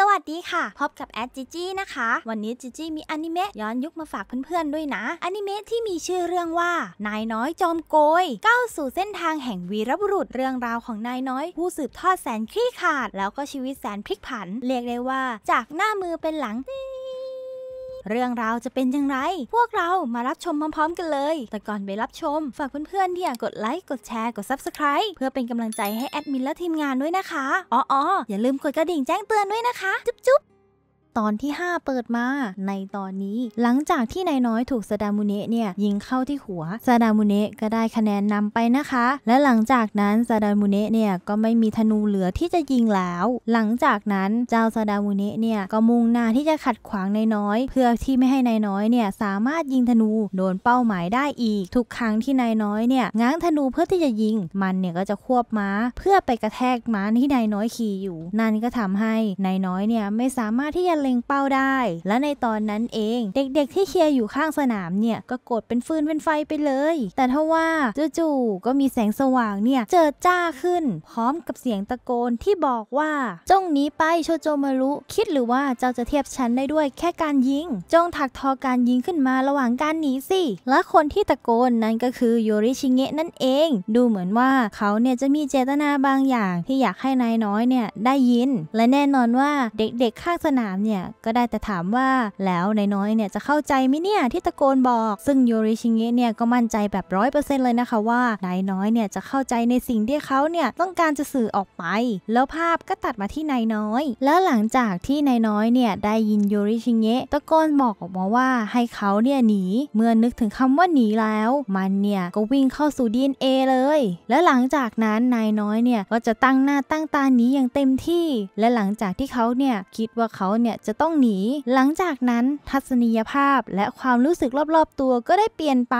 สวัสดีค่ะพบกับแอดจิจี้นะคะ วันนี้ จิจี้ มีอนิเมะย้อนยุคมาฝากเพื่อนๆด้วยนะอนิเมะที่มีชื่อเรื่องว่านายน้อยจอมโกยก้าวสู่เส้นทางแห่งวีรบุรุษเรื่องราวของนายน้อย ผู้สืบทอดแสนขี้ขาด แล้วก็ชีวิตแสนพลิกผัน เรียกได้ว่า จากหน้ามือเป็นหลังเรื่องราวจะเป็นอย่างไร พวกเรามารับชมพร้อมๆ กันเลย แต่ก่อนไปรับชม ฝากเพื่อนๆที่อยากกดไลค์ กดแชร์ กด Subscribe เพื่อเป็นกำลังใจให้แอดมินและทีมงานด้วยนะคะ อ๋อๆอย่าลืมกดกระดิ่งแจ้งเตือนด้วยนะคะ จุ๊บๆตอนที่ 5 เปิดมาในตอนนี้ หลังจากที่นายน้อยถูกซาดามุเนะเนี่ยยิงเข้าที่หัวซาดามุเนะก็ได้คะแนนนำไปนะคะ และหลังจากนั้นซาดามุเนะเนี่ยก็ไม่มีธนูเหลือที่จะยิงแล้ว หลังจากนั้นเจ้าซาดามุเนะเนี่ยก็มุ่งหน้าที่จะขัดขวางนายน้อย เพื่อที่ไม่ให้นายน้อยเนี่ยสามารถยิงธนูโดนเป้าหมายได้อีก ทุกครั้งที่นายน้อยเนี่ยง้างธนูเพื่อที่จะยิงมันเนี่ยก็จะควบม้าเพื่อไปกระแทกม้าที่นายน้อยขี่อยู่นั่นก็ทำให้นายน้อยเนี่ยไม่สามารถที่จะเล็งเป้าได้ และในตอนนั้นเองเด็ก ๆ ที่เชียร์อยู่ข้างสนามเนี่ยก็โกดเป็นฟืนเป็นไฟไปเลย แต่ทว่าจู่ๆก็มีแสงสว่างเนี่ย เจิดจ้าขึ้น พร้อมกับเสียงตะโกนที่บอกว่าจงหนีไปโชโจมารุคิดหรือว่าเจ้าจะเทียบชั้นได้ด้วยแค่การยิง จงถักทอการยิงขึ้นมาระหว่างการหนีสิ และคนที่ตะโกนนั้นก็คือโยริชิเงะนั่นเอง ดูเหมือนว่าเขาเนี่ยจะมีเจตนาบางอย่างที่อยากให้นายน้อยเนี่ยได้ยิน และแน่นอนว่าเด็ก ๆข้างสนามเนี่ยเนี่ยก็ได้แต่ถามว่าแล้วนายน้อยเนี่ยจะเข้าใจไหมเนี่ย ที่ตะโกนบอก ซึ่งโยริชิเงะเนี่ยก็มั่นใจแบบร้อยเปอร์เซ็นต์เลยนะคะ ว่านายน้อยเนี่ยจะเข้าใจในสิ่งที่เขาเนี่ยต้องการจะสื่อออกไป แล้วภาพก็ตัดมาที่นายน้อย แล้วหลังจากที่นายน้อยเนี่ยได้ยินโยริชิเงะตะโกนบอกออกมาว่าให้เขาเนี่ยหนี เมื่อนึกถึงคำว่าหนีแล้ว มันเนี่ยก็วิ่งเข้าสู่ดอ็นเลย และหลังจากนั้นนายน้อยเนี่ยก็จะตั้งหน้าตั้งตาหนีอย่างเต็มที่ และหลังจากที่เขาเนี่ยคิดว่าเขาเนี่ยจะต้องหนี หลังจากนั้นทัศนียภาพและความรู้สึกรอบๆตัวก็ได้เปลี่ยนไป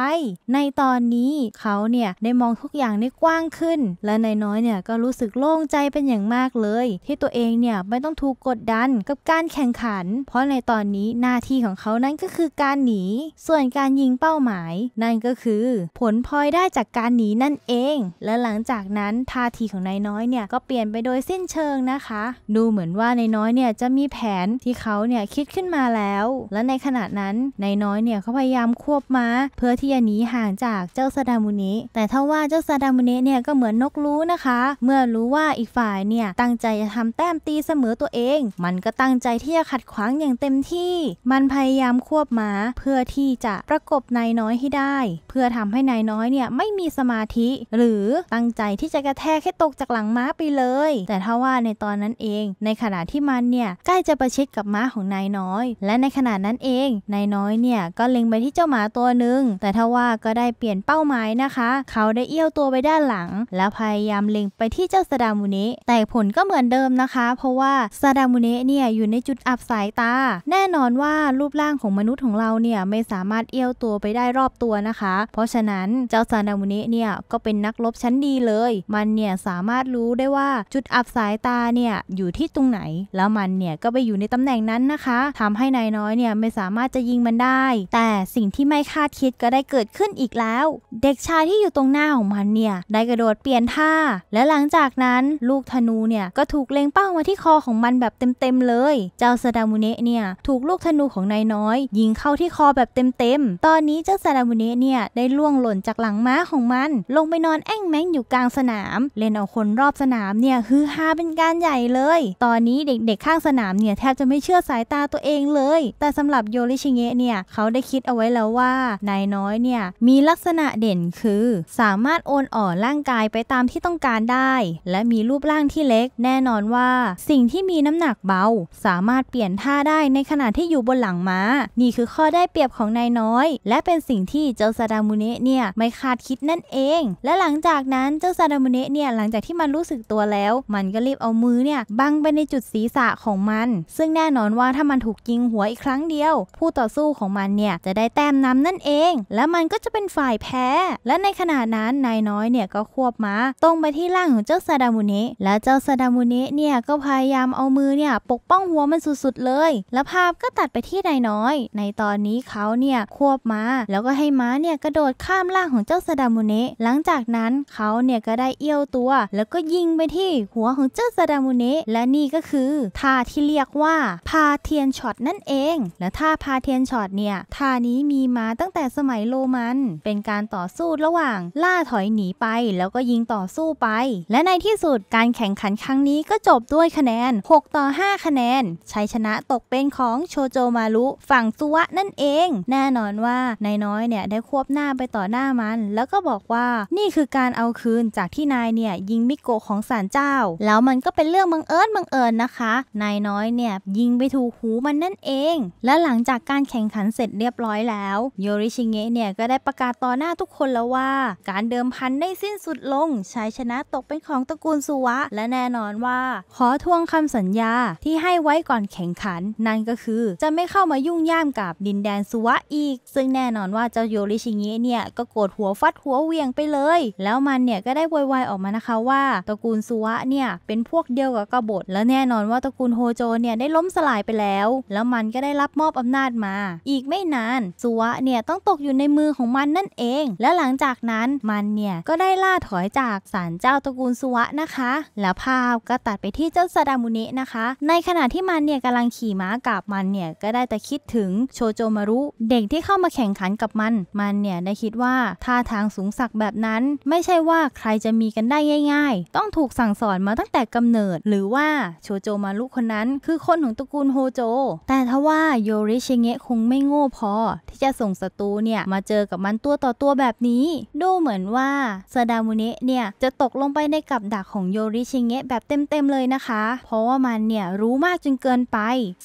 ในตอนนี้เขาเนี่ยได้มองทุกอย่างได้กว้างขึ้น และนายน้อยเนี่ย ก็รู้สึกโล่งใจเป็นอย่างมากเลย ที่ตัวเองเนี่ยไม่ต้องถูกกดดันกับการแข่งขัน เพราะในตอนนี้ หน้าที่ของเขานั้นก็คือการหนี ส่วนการยิงเป้าหมาย นั่นก็คือผลพลอยได้จากการหนีนั่นเอง และหลังจากนั้นท่าทีของนายน้อยเนี่ยก็เปลี่ยนไปโดยสิ้นเชิงนะคะ ดูเหมือนว่านายน้อยเนี่ยจะมีแผนที่เขาเนี่ยคิดขึ้นมาแล้ว และในขณะนั้นนายน้อยเนี่ยเขาพยายามควบม้า เพื่อที่จะหนีห่างจากเจ้าซาดามุนิแต่ทว่าเจ้าซาดามุนิเนี่ยก็เหมือนนกรู้นะคะ เมื่อรู้ว่าอีกฝ่ายเนี่ยตั้งใจจะทำแต้มตีเสมอตัวเอง มันก็ตั้งใจที่จะขัดขวางอย่างเต็มที่ มันพยายามควบม้าเพื่อที่จะประกบนายน้อยให้ได้ เพื่อทำให้นายน้อยเนี่ยไม่มีสมาธิ หรือตั้งใจที่จะกระแทกให้ตกจากหลังม้าไปเลย แต่ทว่าในตอนนั้นเอง ในขณะที่มันเนี่ยใกล้จะประชิดกับม้าของนายน้อย และในขณะนั้นเองนายน้อยเนี่ย ก็เล็งไปที่เจ้าหมาตัวหนึ่งแต่ทว่าก็ได้เปลี่ยนเป้าหมายนะคะ เขาได้เอี้ยวตัวไปด้านหลัง แล้วพยายามเล็งไปที่เจ้าสดามุเนะแต่ผลก็เหมือนเดิมนะคะ เพราะว่าสดามุเนะเนี่ย อยู่ในจุดอับสายตา แน่นอนว่ารูปร่างของมนุษย์ของเราเนี่ยไม่สามารถเอี้ยวตัวไปได้รอบตัวนะคะ เพราะฉะนั้นเจ้าซาามุเนะเนี่ยก็เป็นนักรบชั้นดีเลย มันเนี่ยสามารถรู้ได้ว่าจุดอับสายตาเนี่ยอยู่ที่ตรงไหน แล้วมันเนี่ยก็ไปอยู่ในตำแหน่งนั้นนะคะ ทำให้นายน้อยเนี่ยไม่สามารถจะยิงมันได้ แต่สิ่งที่ไม่คาดคิดก็ได้เกิดขึ้นอีกแล้ว เด็กชายที่อยู่ตรงหน้าของมันเนี่ยได้กระโดดเปลี่ยนท่าและหลังจากนั้นลูกธนูเนี่ยก็ถูกเล็งเป้ามาที่คอของมันแบบเต็มๆเลย เจ้าซาดามุเนะเนี่ยถูกลูกธนูของนายน้อย ยิงเข้าที่คอแบบเต็มๆตอนนี้เจ้าซาดามุเนะเนี่ยได้ล่วงหล่นจากหลังม้าของมัน ลงไปนอนแอ่งแมงอยู่กลางสนามเล่นเอาคนรอบสนามเนี่ยฮือฮาเป็นการใหญ่เลยตอนนี้เด็กๆข้างสนามเนี่ยแทบจะไม่ไม่เชื่อสายตาตัวเองเลย แต่สำหรับโยริชิเงะเนี่ย เขาได้คิดเอาไว้แล้วว่า นายน้อยเนี่ย มีลักษณะเด่นคือ สามารถโอนอ่อนร่างกายไปตามที่ต้องการได้ และมีรูปร่างที่เล็ก แน่นอนว่าสิ่งที่มีน้ำหนักเบา สามารถเปลี่ยนท่าได้ในขณะที่อยู่บนหลังม้า นี่คือข้อได้เปรียบของนายน้อย และเป็นสิ่งที่เจ้าซาดามุเนะเนี่ยไม่คาดคิดนั่นเอง และหลังจากนั้นเจ้าซาดามุเนะเนี่ยหลังจากที่มันรู้สึกตัวแล้ว มันก็รีบเอามือเนี่ยบังไปในจุดศีรษะของมัน ซึ่งแน่แน่นอนว่าถ้ามันถูกยิงหัวอีกครั้งเดียว ผู้ต่อสู้ของมันเนี่ยจะได้แต้มนำนั่นเอง และมันก็จะเป็นฝ่ายแพ้ และในขณะนั้นนายน้อยเนี่ยก็ควบม้าตรงไปที่ร่างของเจ้าซาดามุเนะและเจ้าซาดามุเนะเนี่ยก็พยายามเอามือเนี่ยปกป้องหัวมันสุดๆเลย และภาพก็ตัดไปที่นายน้อย ในตอนนี้เขาเนี่ยควบม้า แล้วก็ให้ม้าเนี่ยกระโดดข้ามร่างของเจ้าซาดามุเนะหลังจากนั้นเขาเนี่ยก็ได้เอี้ยวตัว แล้วก็ยิงไปที่หัวของเจ้าซาดามุเนะและนี่ก็คือท่าที่เรียกว่าพาเทียนช็อตนั่นเอง และท่าพาเทียนช็อตเนี่ย ท่านี้มีมาตั้งแต่สมัยโรมัน เป็นการต่อสู้ระหว่าง ล่าถอยหนีไป แล้วก็ยิงต่อสู้ไป และในที่สุดการแข่งขันครั้งนี้ก็จบด้วยคะแนน6ต่อ5คะแนนชัยชนะตกเป็นของโชโจมารุฝั่งซุวะนั่นเอง แน่นอนว่านายน้อยเนี่ย ได้ควบหน้าไปต่อหน้ามัน แล้วก็บอกว่านี่คือการเอาคืนจากที่นายเนี่ยยิงมิโกของศาลเจ้า แล้วมันก็เป็นเรื่องบังเอิญบังเอิญนะคะ นายน้อยเนี่ยยิงงไปถูกหูมันนั่นเอง และหลังจากการแข่งขันเสร็จเรียบร้อยแล้ว โยริชิเงะเนี่ยก็ได้ประกาศต่อหน้าทุกคนแล้วว่า การเดิมพันได้สิ้นสุดลงชัยชนะตกเป็นของตระกูลสุวะ และแน่นอนว่า ขอทวงคำสัญญาที่ให้ไว้ก่อนแข่งขันนั่นก็คือจะไม่เข้ามายุ่งย่ามกับดินแดนสุวะอีก ซึ่งแน่นอนว่าเจ้าโยริชิเงะเนี่ยก็โกรธหัวฟัดหัวเวียงไปเลย แล้วมันเนี่ยก็ได้วอยวายออกมานะคะว่าตระกูลสุวะเนี่ยเป็นพวกเดียวกับกบฏ และแน่นอนว่าตระกูลโฮโจเนี่ยได้ล้มสลายไปแล้ว แล้วมันก็ได้รับมอบอำนาจมา อีกไม่นานสุวะเนี่ยต้องตกอยู่ในมือของมันนั่นเอง และหลังจากนั้นมันเนี่ยก็ได้ล่าถอยจากศาลเจ้าตระกูลสุวะนะคะ แล้วภาพก็ตัดไปที่เจ้าซาดามุเนะนะคะ ในขณะที่มันเนี่ยกำลังขี่ม้ากับมันเนี่ยก็ได้แต่คิดถึงโชโจมารุเด็กที่เข้ามาแข่งขันกับมันมันเนี่ยได้คิดว่าท่าทางสูงสักแบบนั้น ไม่ใช่ว่าใครจะมีกันได้ง่าย ๆ ต้องถูกสั่งสอนมาตั้งแต่กำเนิดหรือว่าโชโจมารุคนนั้นคือคนของตระกูลโฮโจ แต่ทว่าโยริชิเงะคงไม่โง่พอที่จะส่งศัตรูเนี่ย มาเจอกับมันตัวต่อตัวแบบนี้ ดูเหมือนว่าซาดามุเนะเนี่ย จะตกลงไปในกับดักของโยริชิเงะแบบเต็มๆเลยนะคะ เพราะว่ามันเนี่ย รู้มากจนเกินไป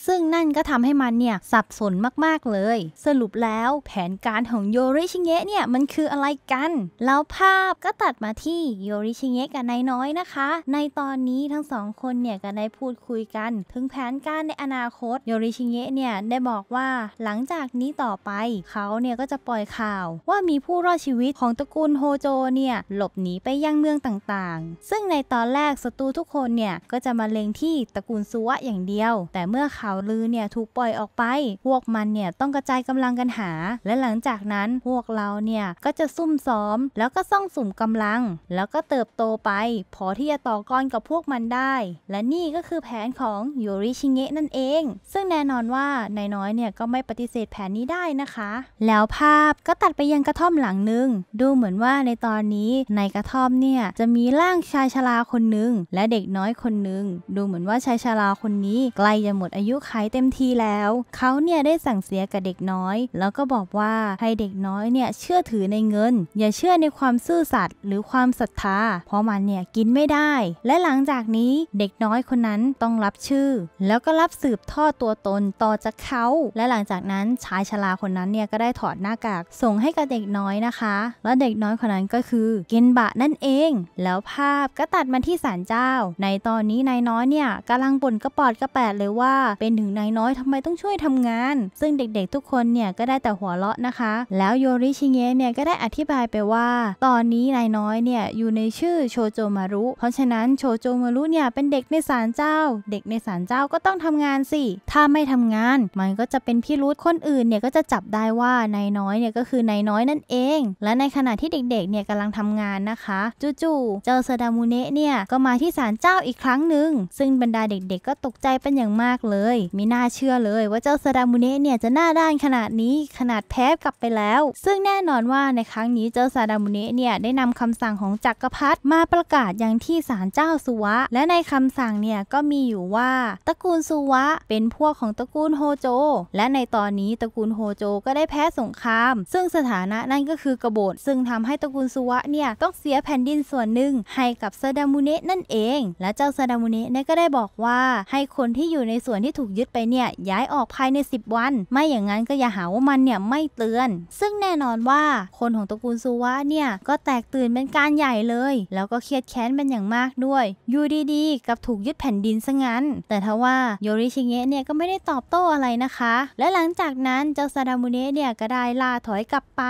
ซึ่งนั่นก็ทำให้มันเนี่ย สับสนมากๆเลย สรุปแล้วแผนการของโยริชิเงะเนี่ยมันคืออะไรกัน แล้วภาพก็ตัดมาที่โยริชิเงะกับนายน้อยนะคะ ในตอนนี้ทั้งสองคนเนี่ยก็ได้พูดคุยกัน ถึงแผนการในอนาคตโยริชิเงะเนี่ยได้บอกว่าหลังจากนี้ต่อไปเขาเนี่ยก็จะปล่อยข่าวว่ามีผู้รอดชีวิตของตระกูลโฮโจเนี่ยหลบหนีไปยังเมืองต่างๆ ซึ่งในตอนแรกศัตรูทุกคนเนี่ยก็จะมาเล็งที่ตระกูลซัวอย่างเดียว แต่เมื่อข่าวลือเนี่ยถูกปล่อยออกไป พวกมันเนี่ยต้องกระจายกำลังกันหา และหลังจากนั้นพวกเราเนี่ยก็จะซุ่มซ้อมแล้วก็ซ่องสุ่มกำลัง แล้วก็เติบโตไป พอที่จะต่อกรกับพวกมันได้ และนี่ก็คือแผนของโยริชิเงะนั่นเองซึ่งแน่นอนว่านายน้อยเนี่ยก็ไม่ปฏิเสธแผนนี้ได้นะคะ แล้วภาพก็ตัดไปยังกระท่อมหลังหนึ่งดูเหมือนว่าในตอนนี้ในกระท่อมเนี่ยจะมีร่างชายชราคนหนึ่งและเด็กน้อยคนหนึ่งดูเหมือนว่าชายชราคนนี้ ใกล้จะหมดอายุไขเต็มทีแล้วเขาเนี่ยได้สั่งเสียกับเด็กน้อย แล้วก็บอกว่าให้เด็กน้อยเนี่ยเชื่อถือในเงินอย่าเชื่อในความซื่อสัตย์หรือความศรัทธาเพราะมันเนี่ยกินไม่ได้ และหลังจากนี้เด็กน้อยคนนั้นต้องรับชื่อ แล้วก็รับสืบทอดตัวตนต่อจากเขา และหลังจากนั้น ชายชราคนนั้นเนี่ยก็ได้ถอดหน้ากาก ส่งให้กับเด็กน้อยนะคะ และเด็กน้อยคนนั้นก็คือเกนบะนั่นเอง แล้วภาพก็ตัดมาที่ศาลเจ้า ในตอนนี้นายน้อยเนี่ยกำลังบ่นกระปอดกระแปดเลยว่าเป็นถึงนายน้อยทำไมต้องช่วยทำงาน ซึ่งเด็กๆทุกคนเนี่ยก็ได้แต่หัวเราะนะคะ แล้วโยริชิเงะเนี่ยก็ได้อธิบายไปว่า ตอนนี้นายน้อยเนี่ยอยู่ในชื่อโชโจมารุเพราะฉะนั้นโชโจมารุเนี่ยเป็นเด็กในศาลเจ้า เด็กในศาลเจ้าก็ต้องทํทำงานสิ ถ้าไม่ทำงาน มันก็จะเป็นพิรุษคนอื่นเนี่ยก็จะจับได้ว่านายน้อยเนี่ยก็คือนายน้อยนั่นเอง และในขณะที่เด็กๆ เนี่ยกำลังทำงานนะคะจู่ๆเจ้าซาดามูเนะเนี่ยก็มาที่ศาลเจ้าอีกครั้งหนึ่งซึ่งบรรดาเด็ก ๆ ก็ตกใจเป็นอย่างมากเลยมีน่าเชื่อเลยว่าเจ้าซาดามูเนะเนี่ยจะหน้าด้านขนาดนี้ขนาดแพ้กลับไปแล้ว ซึ่งแน่นอนว่าในครั้งนี้เจ้าซาดามูเนะเนี่ยได้นำคำสั่งของจักรพรรดิมาประกาศอย่างที่ศาลเจ้าสุวะและในคำสั่งเนี่ยก็มีอยู่ว่าตระกูลสุวะเป็นพวกของตระกูลโฮโจ และในตอนนี้ตระกูลโฮโจก็ได้แพ้สงคราม ซึ่งสถานะนั่นก็คือกบฏซึ่งทำให้ตระกูลสุวะเนี่ยต้องเสียแผ่นดินส่วนหนึ่ง ให้กับซาดามุเนะนั่นเอง และเจ้าซาดามุเนะก็ได้บอกว่าให้คนที่อยู่ในส่วนที่ถูกยึดไปเนี่ยย้ายออกภายใน 10 วัน ไม่อย่างนั้นก็อย่าหาว่ามันเนี่ยไม่เตือน ซึ่งแน่นอนว่าคนของตระกูลสุวะเนี่ยก็แตกตื่นเป็นการใหญ่เลย แล้วก็เครียดแค้นเป็นอย่างมากด้วย อยู่ดีๆกับถูกยึดแผ่นดินซะงั้น แต่ทว่าโยริชิเงะเนี่ยก็ไม่ได้ตอบโต้อะไรนะคะ และหลังจากนั้น เจ้าซาดามุเนะเนี่ยก็ได้ลาถอยกลับไป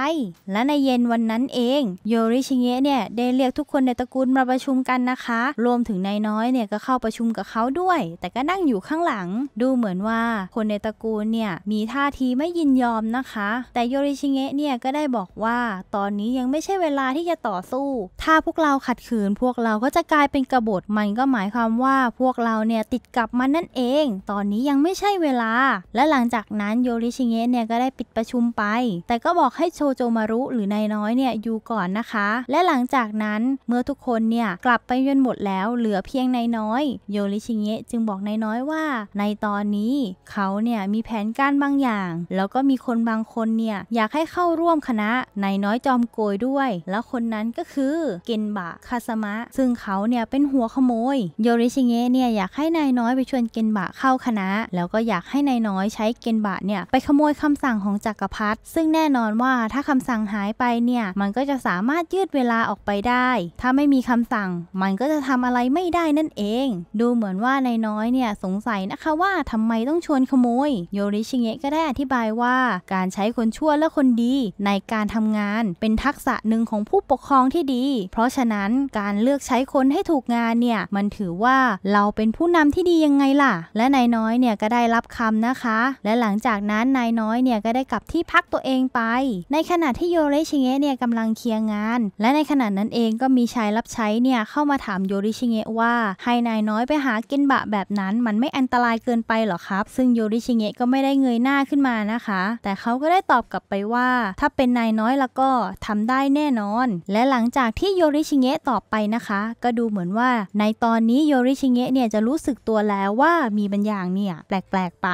และในเย็นวันนั้นเองโยริชิเงะเนี่ยได้เรียกทุกคนในตระกูลมาประชุมกันนะคะ รวมถึงนายน้อยเนี่ยก็เข้าประชุมกับเขาด้วย แต่ก็นั่งอยู่ข้างหลัง ดูเหมือนว่าคนในตระกูลเนี่ยมีท่าทีไม่ยินยอมนะคะ แต่โยริชิเงะเนี่ยก็ได้บอกว่าตอนนี้ยังไม่ใช่เวลาที่จะต่อสู้ ถ้าพวกเราขัดขืน พวกเราก็จะกลายเป็นกบฏ มันก็หมายความว่าพวกเราเนี่ยติดกับมันนั่นเองตอนนี้ยังไม่ใช่เวลา และหลังจากนั้นโยริชิเงะเนี่ยก็ได้ปิดประชุมไป แต่ก็บอกให้โชโจมารุหรือนายน้อยเนี่ยอยู่ก่อนนะคะ และหลังจากนั้นเมื่อทุกคนเนี่ยกลับไปยนหมดแล้วเหลือเพียงนายน้อยโยริชิเงะจึงบอกนายน้อยว่า ในตอนนี้เขาเนี่ยมีแผนการบางอย่าง แล้วก็มีคนบางคนเนี่ยอยากให้เข้าร่วมคณะนายน้อยจอมโกยด้วย แล้วคนนั้นก็คือเกนบะคาสมะ ซึ่งเขาเนี่ยเป็นหัวขโมยโยริชิเงะเนี่ยอยากให้นายน้อยไปชวนเกนบะเข้าคณะแล้วก็อยากให้นายน้อยใช้เกณฑ์บะเนี่ยไปขโมยคำสั่งของจักรพรรดิซึ่งแน่นอนว่าถ้าคำสั่งหายไปเนี่ยมันก็จะสามารถยืดเวลาออกไปได้ ถ้าไม่มีคำสั่ง มันก็จะทำอะไรไม่ได้นั่นเอง ดูเหมือนว่านายน้อยเนี่ยสงสัยนะคะว่าทำไมต้องชวนขโมยโยริชิเงะก็ได้อธิบายว่าการใช้คนชั่วและคนดีในการทำงานเป็นทักษะหนึ่งของผู้ปกครองที่ดี เพราะฉะนั้นการเลือกใช้คนให้ถูกงานเนี่ยมันถือว่าเราเป็นผู้นำที่ดียังไงล่ะและนายน้อยเนี่ย ก็ได้รับคำนะคะ และหลังจากนั้นนายน้อยเนี่ย ก็ได้กลับที่พักตัวเองไปในขณะที่โยริชิเงะเนี่ยกำลังเคลียร์งานและในขณะนั้นเองก็มีชายรับใช้เนี่ยเข้ามาถามโยริชิเงะว่าให้นายน้อยไปหาเกนบะแบบนั้น มันไม่อันตรายเกินไปหรอครับ ซึ่งโยริชิเงะก็ไม่ได้เงยหน้าขึ้นมานะคะ แต่เขาก็ได้ตอบกลับไปว่า ถ้าเป็นนายน้อยแล้วก็ทำได้แน่นอน และหลังจากที่โยริชิเงะตอบไปนะคะก็ดูเหมือนว่า ในตอนนี้โยริชิเงะเนี่ยจะรู้สึกตัวแล้วว่ามีบางอย่างเนี่ยแปลกๆไป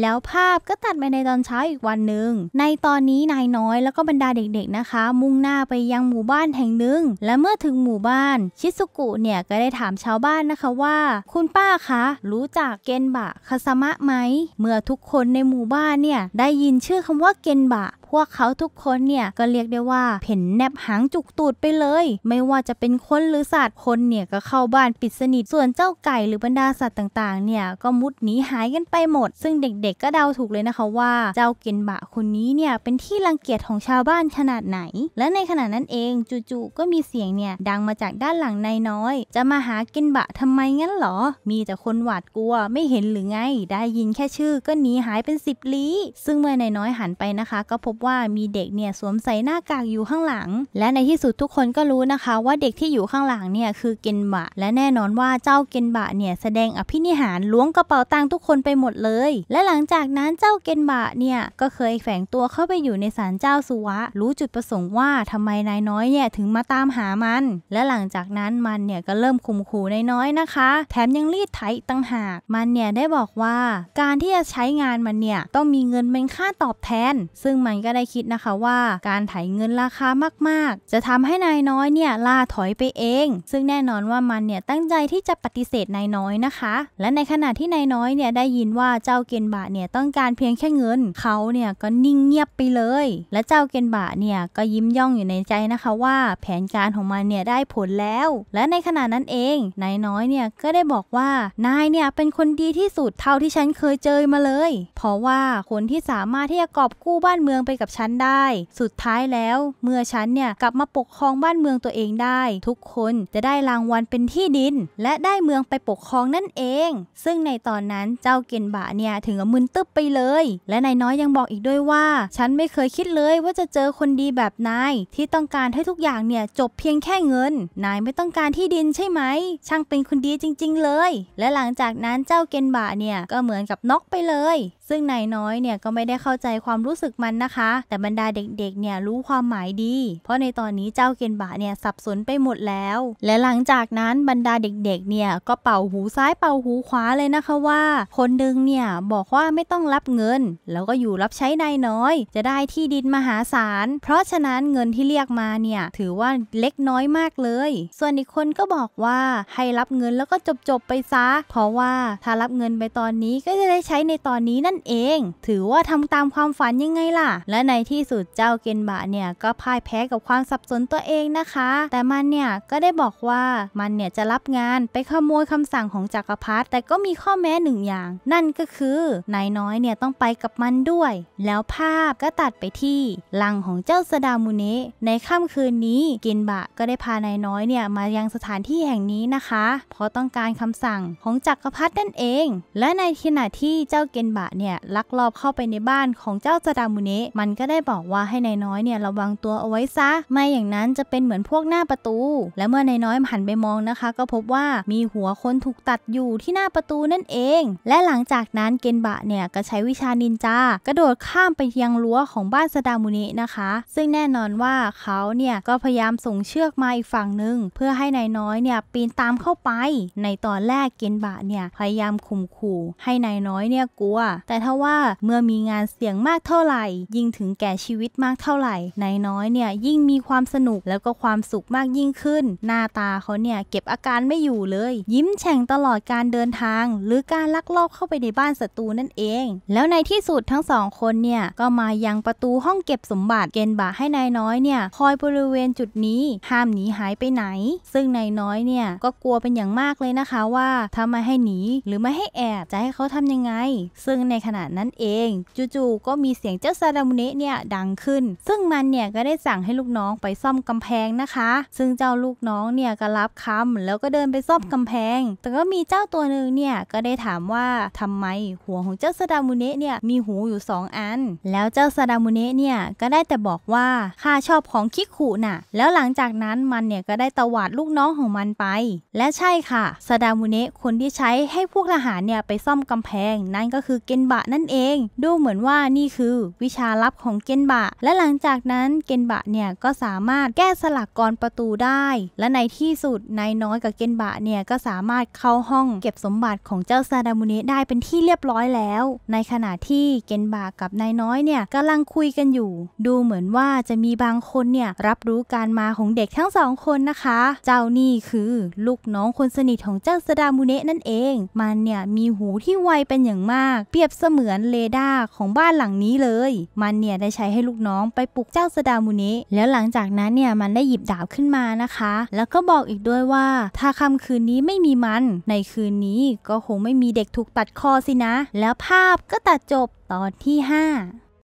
แล้วภาพก็ตัดไปในตอนเช้าอีกวันหนึ่ง ในตอนนี้นายน้อยแล้วก็บรรดาเด็กๆนะคะ มุ่งหน้าไปยังหมู่บ้านแห่งหนึ่งและเมื่อถึงหมู่บ้าน ชิสุกุเนี่ยก็ได้ถามชาวบ้านนะคะว่า คุณป้าคะรู้จักเกนบะคาซามะไหมเมื่อทุกคนในหมู่บ้านเนี่ยได้ยินชื่อคำว่าเกนบะพวกเขาทุกคนเนี่ยก็เรียกได้ว่า เห่นแนบหางจุกตูดไปเลย ไม่ว่าจะเป็นคนหรือสัตว์คนเนี่ยก็เข้าบ้านปิดสนิทส่วนเจ้าไก่หรือบรรดาสัตว์ต่างๆเนี่ยก็มุดหนีหายกันไปหมด ซึ่งเด็กๆก็เดาถูกเลยนะคะว่า เจ้าเกนบะคนนี้เนี่ยเป็นที่รังเกียจของชาวบ้านขนาดไหน และในขณะนั้นเองจู่ๆก็มีเสียงเนี่ยดังมาจากด้านหลังนายน้อย จะมาหากินบะทำไมงั้นหรอมีแต่คนหวาดกลัวไม่เห็นหรือไง ได้ยินแค่ชื่อ ก็หนีหายเป็นสิบลี้ซึ่งเมื่อนายน้อยหันไปนะคะ ก็พบบว่ามีเด็กเนี่ยสวมใส่หน้ากากอยู่ข้างหลัง และในที่สุดทุกคนก็รู้นะคะว่าเด็กที่อยู่ข้างหลังเนี่ย คือเกนบะและแน่นอนว่าเจ้าเกนบะเนี่ยแสดงอภินิหารล้วงกระเป๋าตังค์ทุกคนไปหมดเลย และหลังจากนั้นเจ้าเกนบะเนี่ยก็เคยแฝงตัวเข้าไปอยู่ในศาลเจ้าสุวะรู้จุดประสงค์ว่าทำไมนายน้อยเนี่ยถึงมาตามหามัน และหลังจากนั้นมันเนี่ยก็เริ่มข่มขู่นายน้อยนะคะ แถมยังรีดไถตั้งหาก มันเนี่ยได้บอกว่า การที่จะใช้งานมันเนี่ยต้องมีเงินเป็นค่าตอบแทน ซึ่งมันก็ได้คิดนะคะว่าการไถเงินราคามากๆ จะทำให้นายน้อยเนี่ยล่าถอยไปเอง ซึ่งแน่นอนว่ามันเนี่ยตั้งใจที่จะปฏิเสธนายน้อยนะคะ และในขณะที่นายน้อยเนี่ยได้ยินว่าเจ้าเกนบะเนี่ยต้องการเพียงแค่เงินเขาเนี่ยก็นิ่งเงียบไปเลย และเจ้าเกนบะเนี่ยก็ยิ้มย่องอยู่ในใจนะคะว่าแผนการของมันเนี่ยได้ผลแล้ว และในขณะนั้นเอง นายน้อยเนี่ยก็ได้บอกว่านายเนี่ยเป็นคนดีที่สุดเท่าที่ฉันเคยเจอมาเลย เพราะว่าคนที่สามารถที่จะกอบกู้บ้านเมืองไปกับฉันได้ สุดท้ายแล้วเมื่อฉันเนี่ยกลับมาปกครองบ้านเมืองตัวเองได้ ทุกคนจะได้รางวัลเป็นที่ดิน และได้เมืองไปปกครองนั่นเอง ซึ่งในตอนนั้นเจ้าเกนบะเนี่ยถึงกับมึนตึ๊บไปเลย และนายน้อยยังบอกอีกด้วยว่า ฉันไม่เคยคิดเลยว่าจะเจอคนดีแบบนาย ที่ต้องการให้ทุกอย่างเนี่ยจบเพียงแค่เงิน นายไม่ต้องการที่ดินใช่ไหม ช่างเป็นคนดีจริงๆเลย และหลังจากนั้นเจ้าเกนบะเนี่ยก็เหมือนกับน็อกไปเลย ซึ่งนายน้อยเนี่ยก็ไม่ได้เข้าใจความรู้สึกมันนะคะแต่บรรดาเด็กๆ เนี่ยรู้ความหมายดี เพราะในตอนนี้เจ้าเกนบะเนี่ยสับสนไปหมดแล้ว และหลังจากนั้นบรรดาเด็กๆ เนี่ยก็เป่าหูซ้ายเป่าหูขวาเลยนะคะว่า คนหนึ่งเนี่ยบอกว่าไม่ต้องรับเงิน แล้วก็อยู่รับใช้ในายน้อย จะได้ที่ดินมหาศาลเพราะฉะนั้นเงินที่เรียกมาเนี่ยถือว่าเล็กน้อยมากเลย ส่วนอีกคนก็บอกว่าให้รับเงินแล้วก็จบจบไปซะเพราะว่าถ้ารับเงินไปตอนนี้ก็จะได้ใช้ในตอนนี้นั่นเอง ถือว่าทำตามความฝันยังไงล่ะและและในที่สุดเจ้าเกนบะเนี่ยก็พ่ายแพ้กับความสับสนตัวเองนะคะ แต่มันเนี่ยก็ได้บอกว่ามันเนี่ยจะรับงานไปขโมยคำสั่งของจักรพรรดิแต่ก็มีข้อแม้หนึ่งอย่าง นั่นก็คือนายน้อยเนี่ยต้องไปกับมันด้วย แล้วภาพก็ตัดไปที่ลังของเจ้าสดามุเนะในค่ำคืนนี้เกนบะก็ได้พานายน้อยเนี่ยมายังสถานที่แห่งนี้นะคะเพราะต้องการคำสั่งของจักรพรรดินั่นเอง และในขณะที่เจ้าเกนบะเนี่ยลักลอบเข้าไปในบ้านของเจ้าสดามุเนะมันันก็ได้บอกว่าให้นายน้อยเนี่ยระวังตัวเอาไว้ซะ ไม่อย่างนั้นจะเป็นเหมือนพวกหน้าประตู และเมื่อนายน้อยหันไปมองนะคะ ก็พบว่ามีหัวคนถูกตัดอยู่ที่หน้าประตูนั่นเอง และหลังจากนั้นเกนบะเนี่ยก็ใช้วิชานินจากระโดดข้ามไปยังรั้วของบ้านสดามุนินะคะ ซึ่งแน่นอนว่าเขาเนี่ยก็พยายามส่งเชือกมาอีกฝั่งหนึ่งเพื่อให้นายน้อยเนี่ยปีนตามเข้าไป ในตอนแรกเกนบะเนี่ยพยายามข่มขู่ ให้นายน้อยเนี่ยกลัว แต่ถ้าว่าเมื่อมีงานเสี่ยงมากเท่าไหร่ ยิ่งถึงแก่ชีวิตมากเท่าไหร่ นายน้อยเนี่ยยิ่งมีความสนุกแล้วก็ความสุขมากยิ่งขึ้นหน้าตาเขาเนี่ยเก็บอาการไม่อยู่เลย ยิ้มแฉ่งตลอดการเดินทาง หรือการลักลอบเข้าไปในบ้านศัตรูนั่นเอง แล้วในที่สุดทั้งสองคนเนี่ยก็มายังประตูห้องเก็บสมบัติเกณฑ์บาให้นายน้อยเนี่ย คอยบริเวณจุดนี้ห้ามหนีหายไปไหน ซึ่งนายน้อยเนี่ยก็กลัวเป็นอย่างมากเลยนะคะว่าทำไมาให้หนีหรือไม่ให้แอบจะให้เขาทำยังไง ซึ่งในขณะนั้นเองจู่ๆก็มีเสียงเจ้าซาดามเนะเนี่ยดังขึ้น ซึ่งมันเนี่ยก็ได้สั่งให้ลูกน้องไปซ่อมกำแพงนะคะ ซึ่งเจ้าลูกน้องเนี่ยก็รับคำแล้วก็เดินไปซ่อมกำแพง แต่ก็มีเจ้าตัวหนึ่งเนี่ยก็ได้ถามว่าทำไมหัวของเจ้าซาดามุเนะเนี่ยมีหูอยู่ 2 อัน แล้วเจ้าซาดามุเนะเนี่ยก็ได้แต่บอกว่าข้าชอบของคิกขูน่ะ แล้วหลังจากนั้นมันเนี่ยก็ได้ตวาดลูกน้องของมันไป และใช่ค่ะ ซาดามุเนะคนที่ใช้ให้พวกทหารเนี่ยไปซ่อมกำแพง นั่นก็คือเกนบะนั่นเอง ดูเหมือนว่านี่คือวิชาลัับของเกนบะ และหลังจากนั้นเกนบะเนี่ยก็สามารถแก้สลักกรประตูได้ และในที่สุดนายน้อยกับเกนบะเนี่ยก็สามารถเข้าห้องเก็บสมบัติของเจ้าซาดามุเนะได้เป็นที่เรียบร้อยแล้ว ในขณะที่เกนบะกับนายน้อยเนี่ยกำลังคุยกันอยู่ ดูเหมือนว่าจะมีบางคนเนี่ยรับรู้การมาของเด็กทั้งสองคนนะคะ เจ้านี่คือลูกน้องคนสนิทของเจ้าซาดามุเนะนั่นเอง มันเนี่ยมีหูที่ไวเป็นอย่างมาก เปรียบเสมือนเรดาร์ของบ้านหลังนี้เลย มันเนี่ยได้ใช้ให้ลูกน้องไปปลุกเจ้าสดามุนิแล้วหลังจากนั้นเนี่ยมันได้หยิบดาบขึ้นมานะคะ แล้วก็บอกอีกด้วยว่า ถ้าค่ำคืนนี้ไม่มีมันในคืนนี้ก็คงไม่มีเด็กถูกตัดคอสินะ แล้วภาพก็ตัดจบตอนที่ 5